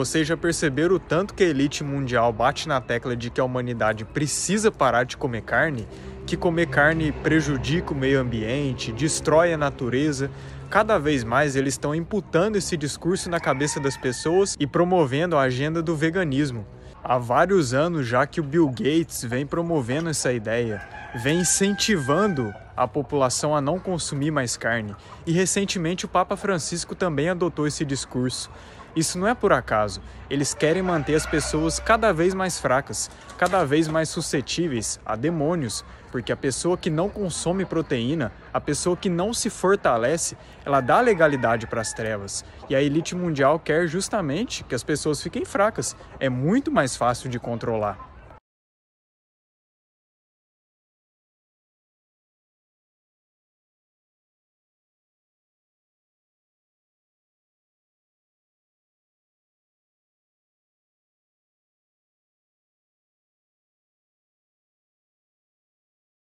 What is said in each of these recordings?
Vocês já perceberam o tanto que a elite mundial bate na tecla de que a humanidade precisa parar de comer carne? Que comer carne prejudica o meio ambiente, destrói a natureza. Cada vez mais eles estão imputando esse discurso na cabeça das pessoas e promovendo a agenda do veganismo. Há vários anos já que o Bill Gates vem promovendo essa ideia, vem incentivando a população a não consumir mais carne, e recentemente o Papa Francisco também adotou esse discurso. Isso não é por acaso. Eles querem manter as pessoas cada vez mais fracas, cada vez mais suscetíveis a demônios, porque a pessoa que não consome proteína, a pessoa que não se fortalece, ela dá legalidade para as trevas. E a elite mundial quer justamente que as pessoas fiquem fracas. É muito mais fácil de controlar.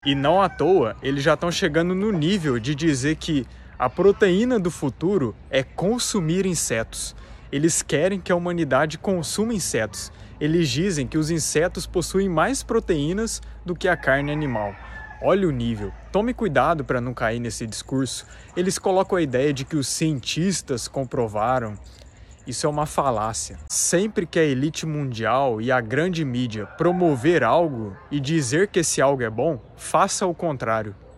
E não à toa, eles já estão chegando no nível de dizer que a proteína do futuro é consumir insetos. Eles querem que a humanidade consuma insetos. Eles dizem que os insetos possuem mais proteínas do que a carne animal. Olha o nível. Tome cuidado para não cair nesse discurso. Eles colocam a ideia de que os cientistas comprovaram, isso é uma falácia. Sempre que a elite mundial e a grande mídia promover algo e dizer que esse algo é bom, faça o contrário.